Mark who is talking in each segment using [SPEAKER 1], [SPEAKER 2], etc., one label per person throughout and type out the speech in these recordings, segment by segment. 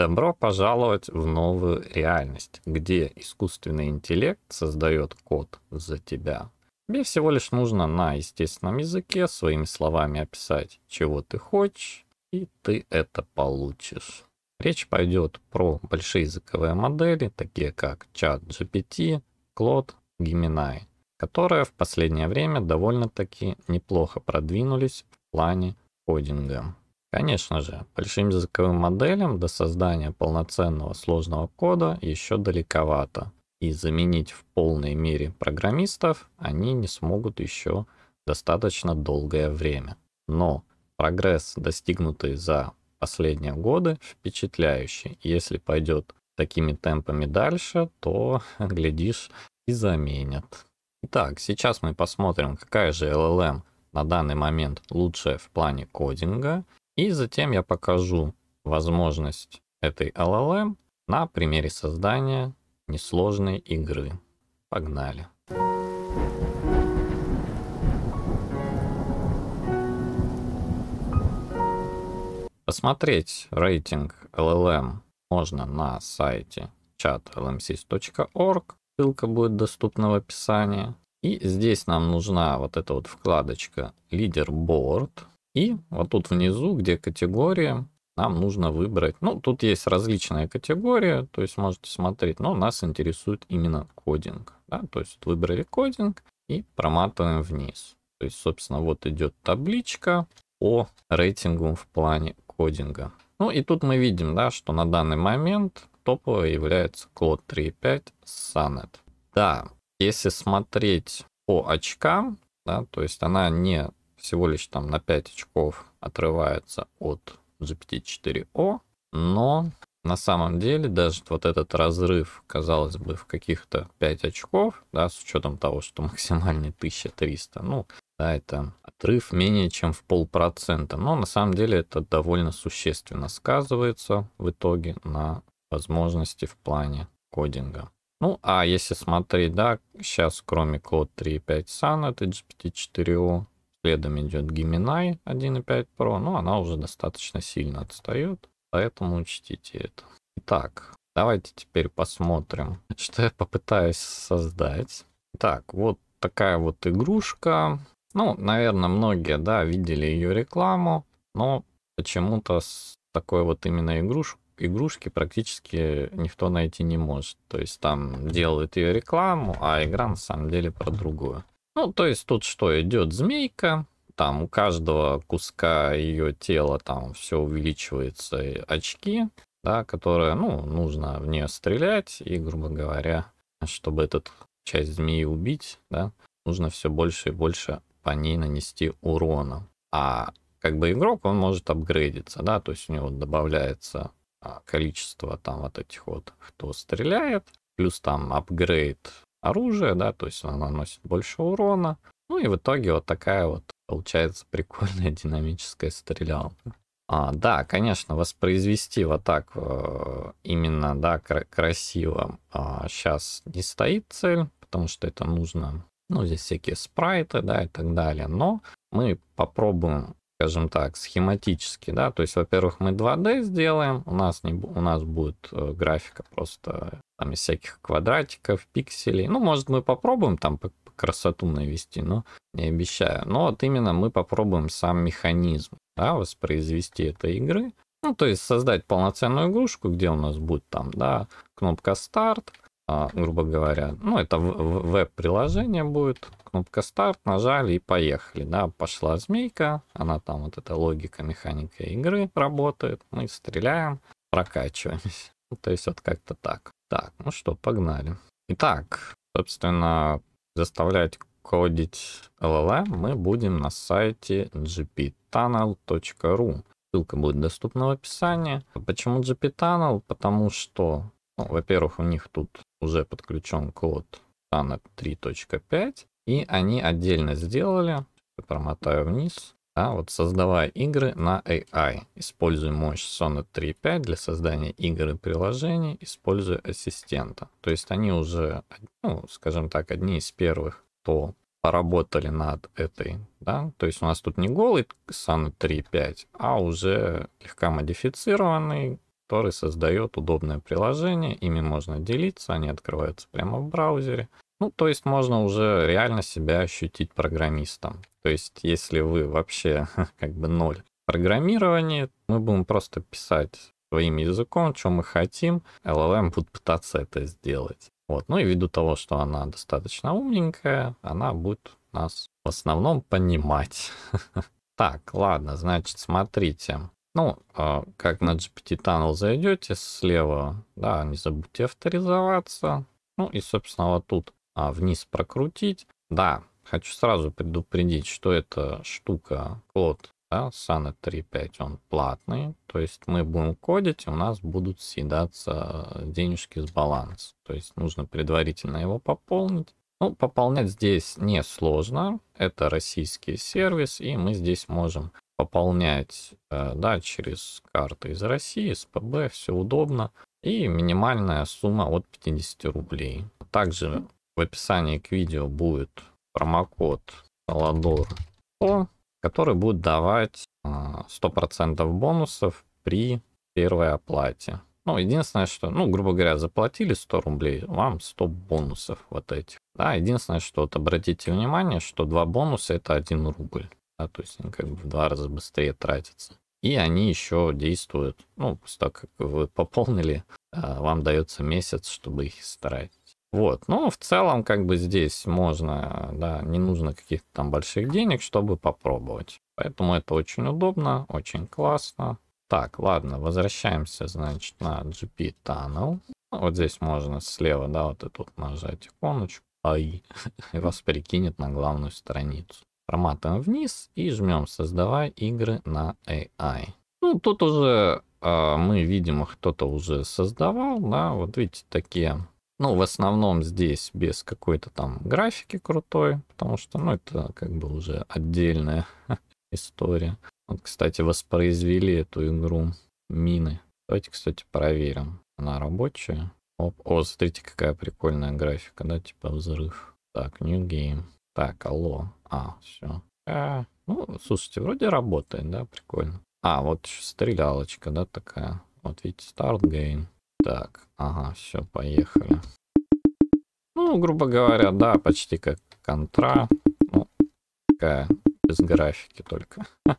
[SPEAKER 1] Добро пожаловать в новую реальность, где искусственный интеллект создает код за тебя. Тебе всего лишь нужно на естественном языке своими словами описать, чего ты хочешь, и ты это получишь. Речь пойдет про большие языковые модели, такие как ChatGPT, Claude, Gemini, которые в последнее время довольно-таки неплохо продвинулись в плане кодинга. Конечно же, большим языковым моделям до создания полноценного сложного кода еще далековато, и заменить в полной мере программистов они не смогут еще достаточно долгое время. Но прогресс, достигнутый за последние годы, впечатляющий. Если пойдет такими темпами дальше, то, глядишь, и заменят. Итак, сейчас мы посмотрим, какая же LLM на данный момент лучшая в плане кодинга и затем я покажу возможность этой LLM эм на примере создания несложной игры. Погнали! Посмотреть рейтинг LLM эм можно на сайте chatlmcs.org. Эм Ссылка будет доступна в описании. И здесь нам нужна вот эта вот вкладочка лидерборд. И вот тут внизу, где категория, нам нужно выбрать. Ну, тут есть различная категория, то есть можете смотреть, но нас интересует именно кодинг. Да? То есть выбрали кодинг и проматываем вниз. То есть, собственно, вот идет табличка по рейтингу в плане кодинга. Ну и тут мы видим, да, что на данный момент топовой является Cloud 3.5 Sunet. Да, если смотреть по очкам, да, то есть она не всего лишь там на 5 очков отрывается от GPT-4O, но на самом деле даже вот этот разрыв, казалось бы, в каких-то 5 очков, да, с учетом того, что максимальный 1300, ну, да, это отрыв менее чем в полпроцента, но на самом деле это довольно существенно сказывается в итоге на возможности в плане кодинга. Ну, а если смотреть, да, сейчас кроме Cloud 3.5 Sun, это GPT-4O, Следом e идет Gemini 1.5 Pro, но она уже достаточно сильно отстает, поэтому учтите это. Итак, давайте теперь посмотрим, что я попытаюсь создать. Так, вот такая вот игрушка. Ну, наверное, многие, да, видели ее рекламу, но почему-то с такой вот именно игруш... игрушки практически никто найти не может. То есть там делают ее рекламу, а игра на самом деле про другую. Ну, то есть тут что, идет змейка, там у каждого куска ее тела там все увеличивается и очки, да, которые, ну, нужно в нее стрелять, и, грубо говоря, чтобы эту часть змеи убить, да, нужно все больше и больше по ней нанести урона. А как бы игрок, он может апгрейдиться, да, то есть у него добавляется а, количество там вот этих вот, кто стреляет, плюс там апгрейд оружие, да, то есть оно наносит больше урона. Ну и в итоге вот такая вот получается прикольная динамическая стрелялка. А, да, конечно, воспроизвести вот так э, именно, да, красиво а, сейчас не стоит цель, потому что это нужно, ну, здесь всякие спрайты, да, и так далее. Но мы попробуем, скажем так, схематически, да, то есть, во-первых, мы 2D сделаем, у нас, не, у нас будет э, графика просто там из всяких квадратиков, пикселей. Ну, может, мы попробуем там красоту навести, но не обещаю. Но вот именно мы попробуем сам механизм, да, воспроизвести этой игры. Ну, то есть создать полноценную игрушку, где у нас будет там, да, кнопка старт, а, грубо говоря. Ну, это веб-приложение будет. Кнопка старт, нажали и поехали. Да, пошла змейка, она там вот эта логика, механика игры работает. Мы стреляем, прокачиваемся. Ну, то есть вот как-то так. Так, ну что, погнали. Итак, собственно, заставлять кодить LLM э мы будем на сайте gptunnel.ru. Ссылка будет доступна в описании. Почему gptunnel? Потому что, ну, во-первых, у них тут уже подключен код Tunnel 3.5, и они отдельно сделали, промотаю вниз, да, вот создавая игры на AI. Используя мощь Sonnet 3.5 для создания игр и приложений, используя ассистента. То есть они уже, ну, скажем так, одни из первых, кто поработали над этой, да, то есть у нас тут не голый Sonnet 3.5, а уже слегка модифицированный, который создает удобное приложение, ими можно делиться, они открываются прямо в браузере, ну, то есть можно уже реально себя ощутить программистом. То есть если вы вообще как бы ноль в программировании, мы будем просто писать своим языком, что мы хотим, LLM будет пытаться это сделать. Вот. Ну и ввиду того, что она достаточно умненькая, она будет нас в основном понимать. Так, ладно, значит, смотрите. Ну, а, как на GPT Tunnel зайдете слева, да, не забудьте авторизоваться. Ну и, собственно, вот тут а, вниз прокрутить. Да, хочу сразу предупредить, что эта штука код да, Sunet 3.5, он платный, то есть мы будем кодить, и у нас будут съедаться денежки с баланса. То есть нужно предварительно его пополнить. Ну, пополнять здесь не сложно, это российский сервис, и мы здесь можем пополнять, э, да, через карты из России, СПБ, все удобно. И минимальная сумма от 50 рублей. Также в описании к видео будет промокод Ладор, который будет давать 100% а, бонусов при первой оплате. Ну, единственное, что, ну, грубо говоря, заплатили 100 рублей, вам 100 бонусов вот этих. Да, единственное, что вот обратите внимание, что два бонуса это 1 рубль. Да, то есть они как бы в два раза быстрее тратятся. И они еще действуют, ну, так как вы пополнили, а, вам дается месяц, чтобы их истрать. Вот, но в целом, как бы здесь можно, да, не нужно каких-то там больших денег, чтобы попробовать. Поэтому это очень удобно, очень классно. Так, ладно, возвращаемся, значит, на GP Tunnel. Вот здесь можно слева, да, вот и тут нажать иконочку. Ай, и вас перекинет на главную страницу. Проматываем вниз и жмем «Создавай игры на AI». Ну, тут уже э, мы, видимо, кто-то уже создавал, да, вот видите, такие ну, в основном здесь без какой-то там графики крутой, потому что, ну, это как бы уже отдельная история. Вот, кстати, воспроизвели эту игру мины. Давайте, кстати, проверим. Она рабочая. Оп. О, смотрите, какая прикольная графика, да, типа взрыв. Так, new game. Так, алло. А, все. А, ну, слушайте, вроде работает, да, прикольно. А, вот еще стрелялочка, да, такая. Вот видите, start game. Так, ага, все, поехали. Ну, грубо говоря, да, почти как контра. Ну, такая, без графики только.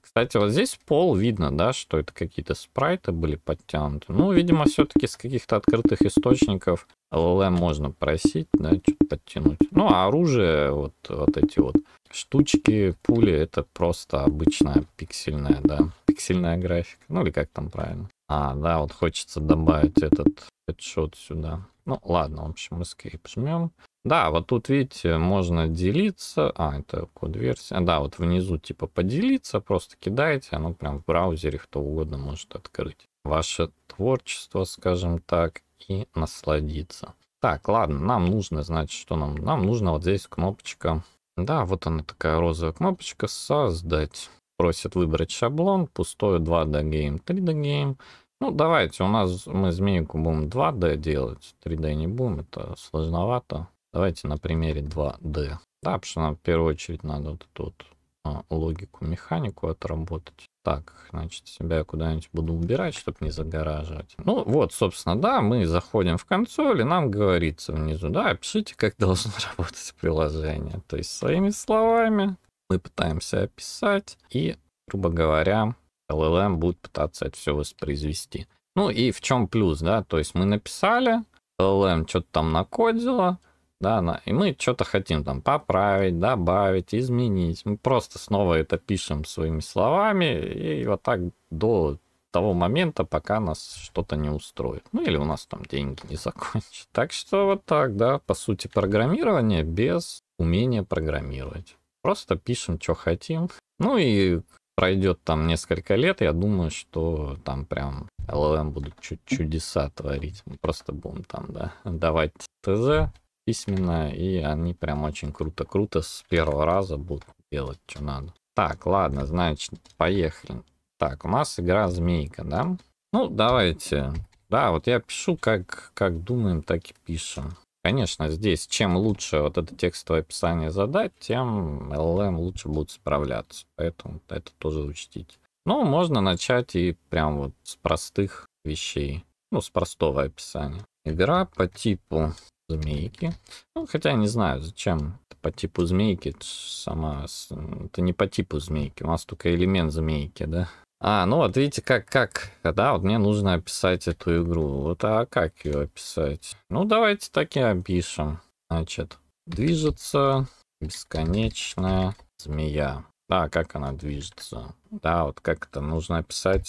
[SPEAKER 1] Кстати, вот здесь пол видно, да, что это какие-то спрайты были подтянуты. Ну, видимо, все-таки с каких-то открытых источников LLM можно просить, да, что-то подтянуть. Ну, а оружие, вот, вот эти вот штучки, пули, это просто обычная пиксельная, да, пиксельная графика. Ну, или как там правильно. А, да, вот хочется добавить этот хедшот сюда. Ну, ладно, в общем, escape жмем. Да, вот тут, видите, можно делиться. А, это код-версия. А, да, вот внизу типа поделиться, просто кидаете. Оно прям в браузере кто угодно может открыть. Ваше творчество, скажем так, и насладиться. Так, ладно, нам нужно, значит, что нам? Нам нужно вот здесь кнопочка. Да, вот она такая розовая кнопочка «Создать» просит выбрать шаблон, пустой 2D game, 3D game. Ну, давайте, у нас мы змейку будем 2D делать, 3D не будем, это сложновато. Давайте на примере 2D. Да, потому что нам в первую очередь надо вот эту вот а, логику, механику отработать. Так, значит, себя куда-нибудь буду убирать, чтобы не загораживать. Ну вот, собственно, да, мы заходим в консоль, и нам говорится внизу, да, пишите, как должно работать приложение. То есть, своими словами, мы пытаемся описать, и, грубо говоря, LLM будет пытаться это все воспроизвести. Ну и в чем плюс, да, то есть мы написали, LLM что-то там накодило, да, и мы что-то хотим там поправить, добавить, изменить. Мы просто снова это пишем своими словами, и вот так до того момента, пока нас что-то не устроит. Ну или у нас там деньги не закончат. Так что вот так, да, по сути, программирование без умения программировать. Просто пишем, что хотим. Ну и пройдет там несколько лет, я думаю, что там прям LLM будут чуть чудеса творить. Мы просто будем там, да, давать ТЗ письменно, и они прям очень круто-круто с первого раза будут делать, что надо. Так, ладно, значит, поехали. Так, у нас игра змейка, да? Ну, давайте. Да, вот я пишу, как, как думаем, так и пишем. Конечно, здесь чем лучше вот это текстовое описание задать, тем LLM лучше будет справляться. Поэтому это тоже учтите. Но ну, можно начать и прям вот с простых вещей. Ну, с простого описания. Игра по типу змейки. Ну, хотя не знаю, зачем это по типу змейки. Это сама... Это не по типу змейки. У нас только элемент змейки, да? А, ну вот видите, как, как, да, вот мне нужно описать эту игру. Вот, а как ее описать? Ну, давайте так и опишем. Значит, движется бесконечная змея. Да, как она движется. Да, вот как это нужно описать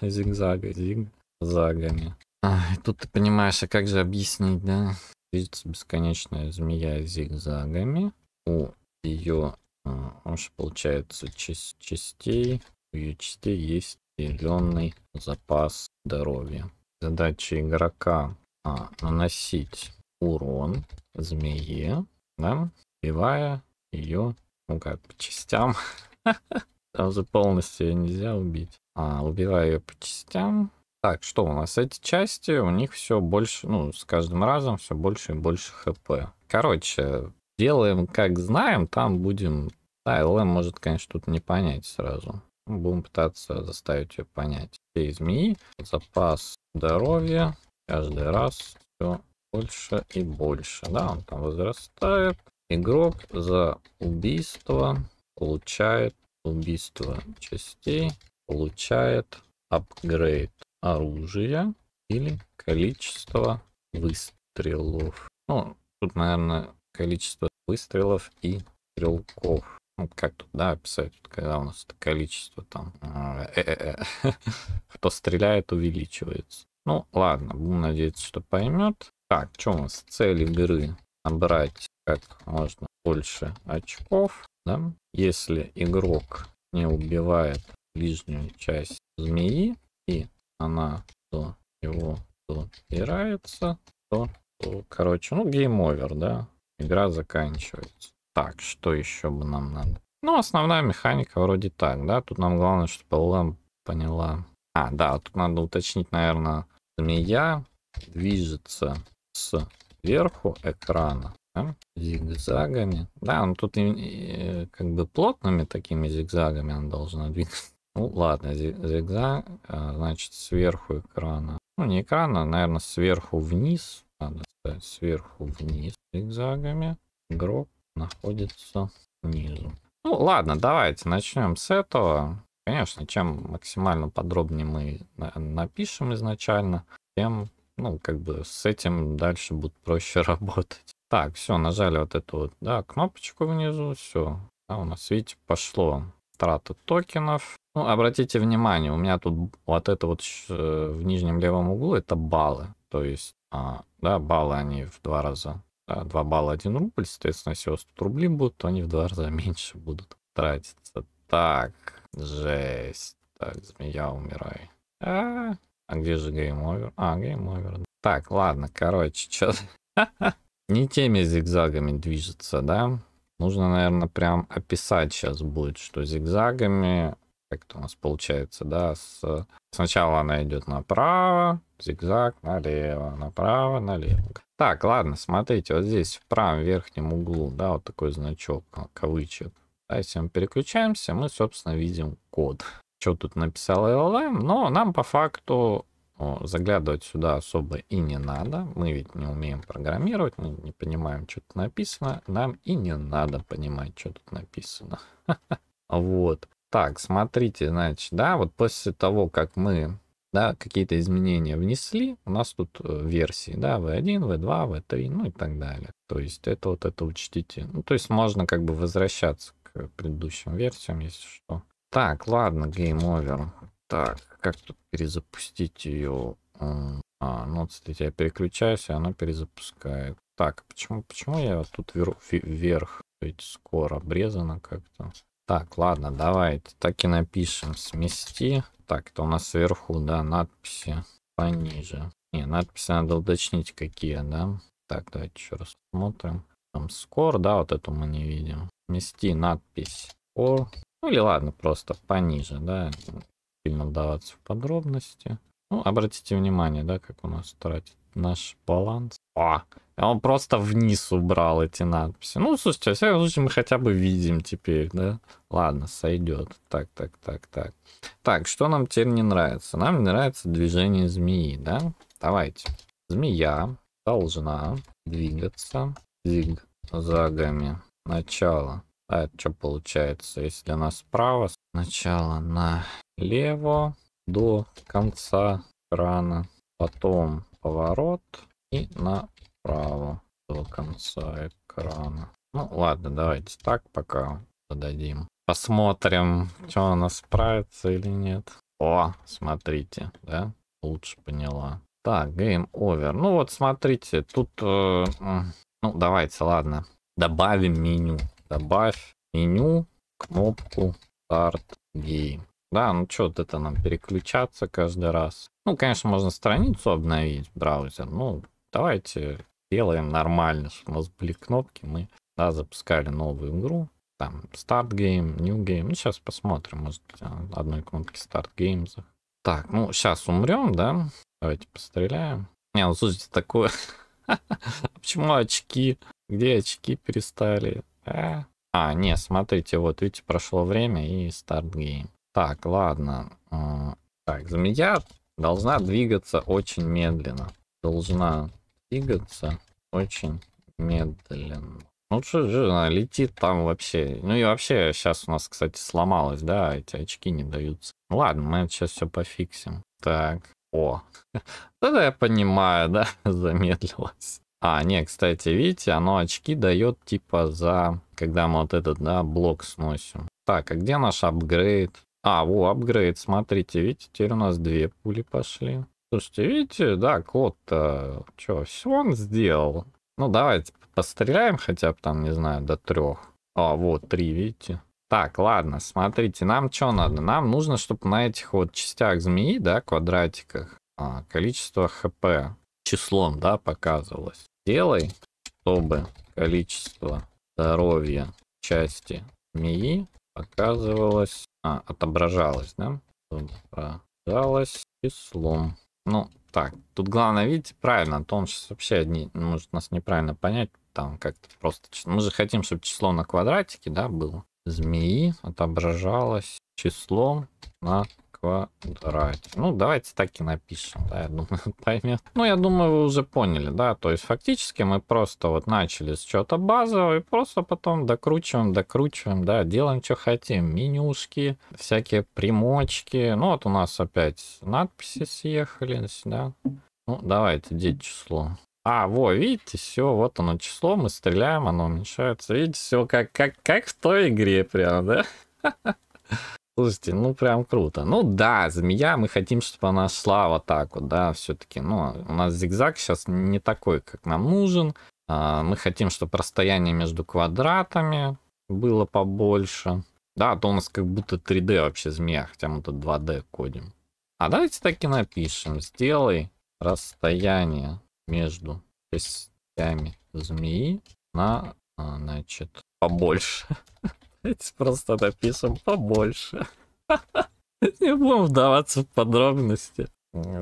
[SPEAKER 1] зигзага, зигзагами. А, тут ты понимаешь, а как же объяснить, да? Движется бесконечная змея зигзагами. У ее, а, уж получается, часть частей ее частей есть определенный запас здоровья. Задача игрока а, наносить урон змее, да, убивая ее, ну как, по частям. Там же полностью ее нельзя убить. А, убивая ее по частям. Так, что у нас? Эти части, у них все больше, ну, с каждым разом все больше и больше хп. Короче, делаем как знаем, там будем... Да, ЛМ может, конечно, тут не понять сразу. Будем пытаться заставить ее понять. Все змеи, запас здоровья, каждый раз все больше и больше. Да, он там возрастает. Игрок за убийство получает убийство частей, получает апгрейд оружия или количество выстрелов. Ну, тут, наверное, количество выстрелов и стрелков ну, как тут, да, описать, когда у нас это количество там, а, э, э, э, кто стреляет, увеличивается. Ну, ладно, будем надеяться, что поймет. Так, что у нас? Цель игры набрать как можно больше очков, да? Если игрок не убивает ближнюю часть змеи, и она до его добирается, то, то короче, ну, гейм-овер, да? Игра заканчивается. Так, что еще бы нам надо? Ну, основная механика вроде так, да? Тут нам главное, чтобы LM поняла. А, да, тут надо уточнить, наверное, змея движется сверху экрана да? зигзагами. Да, ну тут и, и, как бы плотными такими зигзагами он должен двигаться. Ну ладно, зигзаг, а, значит, сверху экрана. Ну не экрана, а, наверное, сверху вниз. Надо сказать, сверху вниз зигзагами. Игрок находится внизу. Ну ладно, давайте начнем с этого. Конечно, чем максимально подробнее мы напишем изначально, тем, ну, как бы с этим дальше будет проще работать. Так, все, нажали вот эту вот, да, кнопочку внизу, все. А у нас, видите, пошло трата токенов. Ну, обратите внимание, у меня тут вот это вот э, в нижнем левом углу, это баллы. То есть, а, да, баллы они в два раза 2 а, балла 1 рубль, соответственно, если у вас тут рубли будут, то они в два раза меньше будут тратиться. Так, жесть. Так, змея, умирай. А, -а, -а. а где же геймовер? А, геймовер. Так, ладно, короче, что Не теми зигзагами движется, да? Нужно, наверное, прям описать сейчас будет, что зигзагами как это у нас получается, да, с... сначала она идет направо, зигзаг, налево, направо, налево. Так, ладно, смотрите, вот здесь в правом верхнем углу, да, вот такой значок, а, кавычек. Да, если мы переключаемся, мы, собственно, видим код. Что тут написал LLM, но нам по факту о, заглядывать сюда особо и не надо. Мы ведь не умеем программировать, мы не понимаем, что тут написано. Нам и не надо понимать, что тут написано. Вот. Так, смотрите, значит, да, вот после того, как мы да, какие-то изменения внесли, у нас тут э, версии, да, V1, V2, V3, ну и так далее. То есть это вот это учтите. Ну, то есть можно как бы возвращаться к предыдущим версиям, если что. Так, ладно, Game Over. Так, как тут перезапустить ее? А, ну, кстати, я переключаюсь, и она перезапускает. Так, почему, почему я тут вверх, ведь скоро обрезано как-то? Так, ладно, давайте так и напишем. Смести так, это у нас сверху, да, надписи пониже. Не, надписи надо уточнить, какие, да. Так, давайте еще раз посмотрим. Там скор, да, вот эту мы не видим. Мести надпись о. Ну или ладно, просто пониже, да. Сильно вдаваться в подробности. Ну, обратите внимание, да, как у нас тратит наш баланс. О, а, а он просто вниз убрал эти надписи. Ну, слушайте, во случае, мы хотя бы видим теперь, да? Ладно, сойдет. Так, так, так, так. Так, что нам теперь не нравится? Нам не нравится движение змеи, да? Давайте. Змея должна двигаться зигзагами. Начало. А это что получается, если она справа? Сначала налево до конца крана, потом поворот и на вправо до конца экрана. Ну ладно, давайте так пока подадим. Посмотрим, что она справится или нет. О, смотрите, да? Лучше поняла. Так, Game Over. Ну вот, смотрите, тут... Э, ну, давайте, ладно. Добавим меню. Добавь меню, кнопку Start Game. Да, ну что, вот это нам переключаться каждый раз. Ну, конечно, можно страницу обновить, браузер. Ну, давайте делаем нормально, что у нас были кнопки, мы да, запускали новую игру, там старт гейм, New Game, ну сейчас посмотрим, может э, одной кнопки Start Game. Так, ну сейчас умрем, да? Давайте постреляем. Не, ну слушайте, такое... Почему очки? Где очки перестали? А? а, не, смотрите, вот видите, прошло время и старт гейм. Так, ладно. Э, так, змея должна двигаться очень медленно. Должна двигаться очень медленно. Ну что же она летит там вообще. Ну и вообще сейчас у нас, кстати, сломалось, да, эти очки не даются. Ну, ладно, мы сейчас все пофиксим. Так, о, тогда я понимаю, да, замедлилось. А, не, кстати, видите, оно очки дает типа за, когда мы вот этот, да, блок сносим. Так, а где наш апгрейд? А, во, апгрейд, смотрите, видите, теперь у нас две пули пошли. Слушайте, видите, да, код-то, э, что, все он сделал. Ну, давайте постреляем хотя бы там, не знаю, до трех. А, вот, три, видите. Так, ладно, смотрите, нам что надо? Нам нужно, чтобы на этих вот частях змеи, да, квадратиках, а, количество хп числом, да, показывалось. Делай, чтобы количество здоровья части змеи показывалось, а, отображалось, да? Отображалось числом. Ну, так, тут главное, видите, правильно, а то он сейчас вообще не, может нас неправильно понять, там как-то просто... Мы же хотим, чтобы число на квадратике, да, было. Змеи отображалось числом на Москва Ну, давайте так и напишем, да, я думаю, поймет. Ну, я думаю, вы уже поняли, да, то есть фактически мы просто вот начали с чего-то базового и просто потом докручиваем, докручиваем, да, делаем, что хотим. Менюшки, всякие примочки. Ну, вот у нас опять надписи съехали, да. Ну, давайте, где число? А, во, видите, все, вот оно число, мы стреляем, оно уменьшается. Видите, все как, как, как в той игре прям, да? Слушайте, ну прям круто. Ну да, змея, мы хотим, чтобы она шла вот так вот, да, все-таки. Но ну, у нас зигзаг сейчас не такой, как нам нужен. А, мы хотим, чтобы расстояние между квадратами было побольше. Да, а то у нас как будто 3D вообще змея, хотя мы тут 2D кодим. А давайте так и напишем. Сделай расстояние между частями змеи на, а, значит, побольше. Давайте просто напишем побольше. Не будем вдаваться в подробности.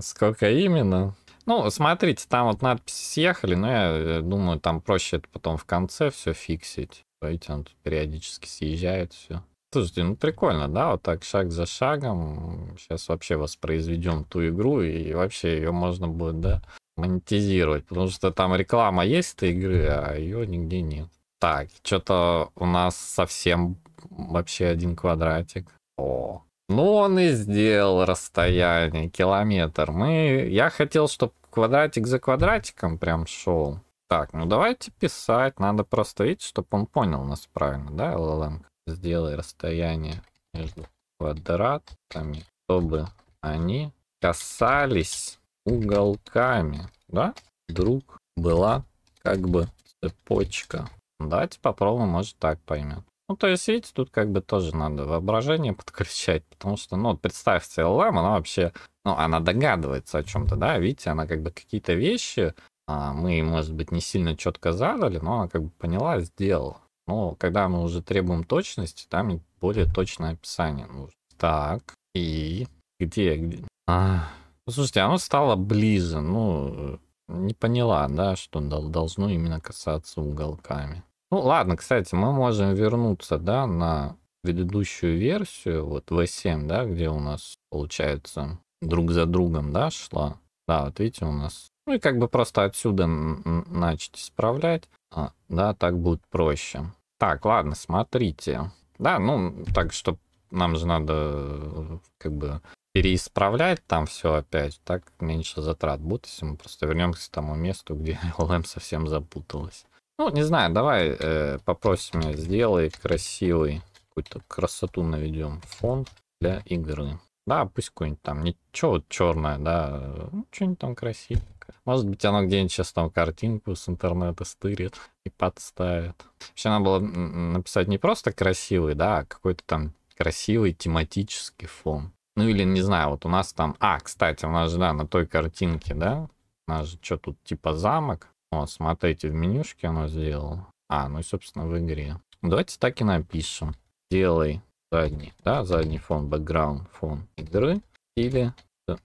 [SPEAKER 1] Сколько именно? Ну, смотрите, там вот надписи съехали, но я э, думаю, там проще это потом в конце все фиксить. Видите, он тут периодически съезжает все. Слушайте, ну прикольно, да, вот так шаг за шагом. Сейчас вообще воспроизведем ту игру, и вообще ее можно будет, да, монетизировать. Потому что там реклама есть этой игры, а ее нигде нет. Так, что-то у нас совсем вообще один квадратик. О, ну он и сделал расстояние, километр. Мы, я хотел, чтобы квадратик за квадратиком прям шел. Так, ну давайте писать. Надо просто видеть, чтобы он понял нас правильно, да, LLM? Сделай расстояние между квадратами, чтобы они касались уголками, да? Друг была как бы цепочка Давайте попробуем, может, так поймет. Ну, то есть, видите, тут как бы тоже надо воображение подключать, потому что, ну, вот представьте, LLM, она вообще, ну, она догадывается о чем-то, да, видите, она как бы какие-то вещи, а, мы, может быть, не сильно четко задали, но она как бы поняла, сделала. Но когда мы уже требуем точности, там более точное описание нужно. Так, и где, где? А, слушайте, оно стало ближе, ну, не поняла, да, что должно именно касаться уголками. Ну ладно, кстати, мы можем вернуться, да, на предыдущую версию, вот V7, да, где у нас, получается, друг за другом, да, шла. Да, вот видите, у нас... Ну и как бы просто отсюда начать исправлять. А, да, так будет проще. Так, ладно, смотрите. Да, ну, так что нам же надо как бы переисправлять там все опять, так меньше затрат будет, если мы просто вернемся к тому месту, где LM совсем запуталась. Ну, не знаю, давай э, попросим, сделай красивый, какую-то красоту наведем фон для игры. Да, пусть какой-нибудь там, ничего вот черное, да, ну, что-нибудь там красивенькое. Может быть, оно где-нибудь сейчас там картинку с интернета стырит и подставит. Вообще, надо было написать не просто красивый, да, а какой-то там красивый тематический фон. Ну или, не знаю, вот у нас там... А, кстати, у нас же, да, на той картинке, да, у нас же что тут, типа замок, вот, смотрите, в менюшке оно сделал. А, ну и, собственно, в игре. Давайте так и напишем. Делай задний, да, задний фон, бэкграунд фон игры или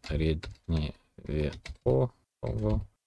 [SPEAKER 1] средневекового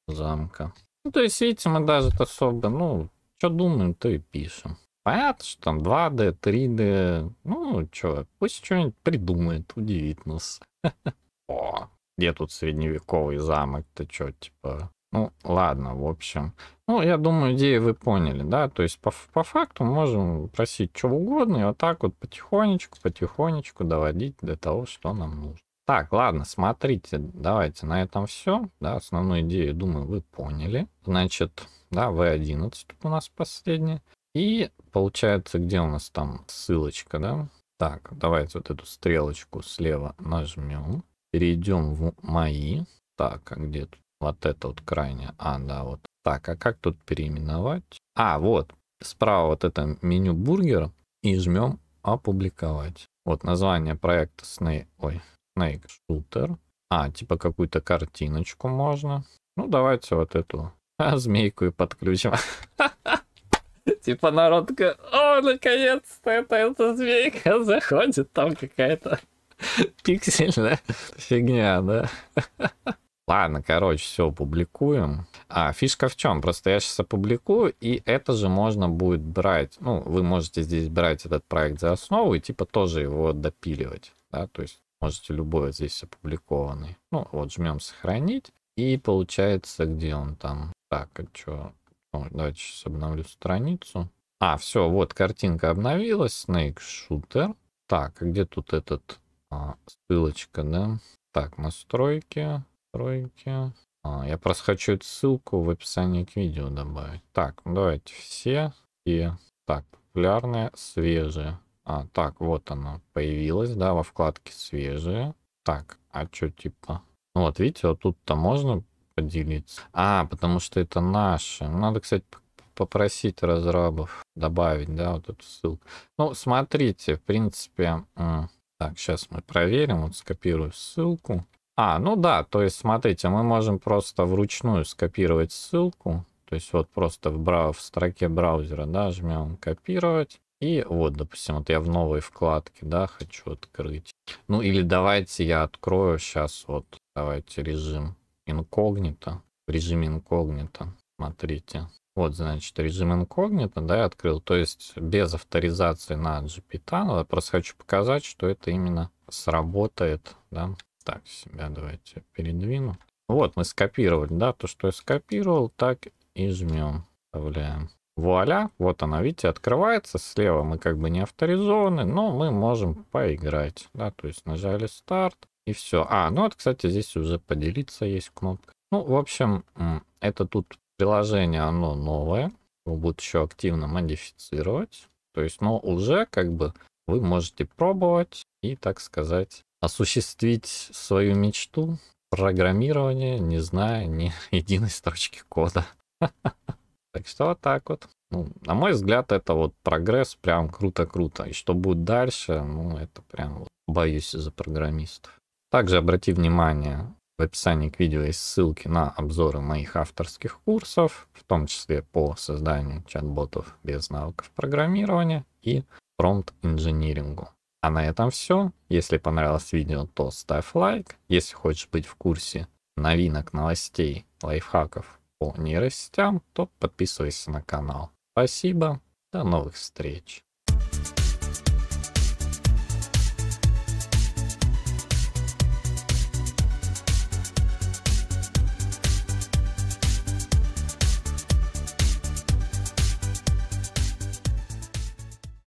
[SPEAKER 1] замка. Ну, то есть, видите, мы даже особо, ну, что думаем, то и пишем. Понятно, что там 2D, 3D, ну, что, пусть что-нибудь придумает, удивит нас. О, где тут средневековый замок? то что, типа, ну, ладно, в общем. Ну, я думаю, идею вы поняли, да? То есть по, по факту можем просить чего угодно и вот так вот потихонечку, потихонечку доводить до того, что нам нужно. Так, ладно, смотрите, давайте на этом все. Да, основную идею, думаю, вы поняли. Значит, да, V11 тут у нас последняя. И получается, где у нас там ссылочка, да? Так, давайте вот эту стрелочку слева нажмем. Перейдем в мои. Так, а где тут вот это вот крайне. А, да, вот. Так, а как тут переименовать? А, вот. Справа вот это меню бургер И жмем опубликовать. Вот название проекта Snake, ой, Snake Shooter. А, типа какую-то картиночку можно. Ну, давайте вот эту а, змейку и подключим. Типа народ такой, о, наконец-то это эта змейка заходит, там какая-то пиксельная фигня, да. Ладно, короче, все, публикуем. А, фишка в чем? Просто я сейчас опубликую, и это же можно будет брать. Ну, вы можете здесь брать этот проект за основу и типа тоже его допиливать. Да, то есть можете любой вот здесь опубликованный. Ну, вот жмем сохранить. И получается, где он там? Так, а что? Ну, давайте сейчас обновлю страницу. А, все, вот картинка обновилась. Snake Shooter. Так, а где тут этот а, ссылочка, да? Так, настройки настройки. А, я просто хочу эту ссылку в описании к видео добавить. Так, давайте все. И так, популярные, свежие. А, так, вот она появилась, да, во вкладке свежие. Так, а что типа? Ну вот, видите, вот тут-то можно поделиться. А, потому что это наши. Надо, кстати, попросить разрабов добавить, да, вот эту ссылку. Ну, смотрите, в принципе, так, сейчас мы проверим, вот скопирую ссылку. А, ну да, то есть смотрите, мы можем просто вручную скопировать ссылку. То есть вот просто в, брау в строке браузера, да, жмем «Копировать». И вот, допустим, вот я в новой вкладке, да, хочу открыть. Ну или давайте я открою сейчас вот, давайте режим инкогнито. В режиме инкогнито, смотрите. Вот, значит, режим инкогнито, да, я открыл. То есть без авторизации на GPT. Я просто хочу показать, что это именно сработает, да так себя давайте передвину. Вот мы скопировали, да, то, что я скопировал, так и жмем. Вставляем. Вуаля, вот она, видите, открывается. Слева мы как бы не авторизованы, но мы можем поиграть. Да, то есть нажали старт и все. А, ну вот, кстати, здесь уже поделиться есть кнопка. Ну, в общем, это тут приложение, оно новое. Его будут еще активно модифицировать. То есть, ну, уже как бы вы можете пробовать и, так сказать, осуществить свою мечту программирование, не зная ни единой строчки кода. Так что вот так вот. Ну, на мой взгляд, это вот прогресс прям круто-круто. И что будет дальше, ну, это прям вот боюсь за программистов. Также обрати внимание, в описании к видео есть ссылки на обзоры моих авторских курсов, в том числе по созданию чат-ботов без навыков программирования и промпт-инжинирингу. А на этом все. Если понравилось видео, то ставь лайк. Если хочешь быть в курсе новинок, новостей, лайфхаков по нейросетям, то подписывайся на канал. Спасибо, до новых встреч.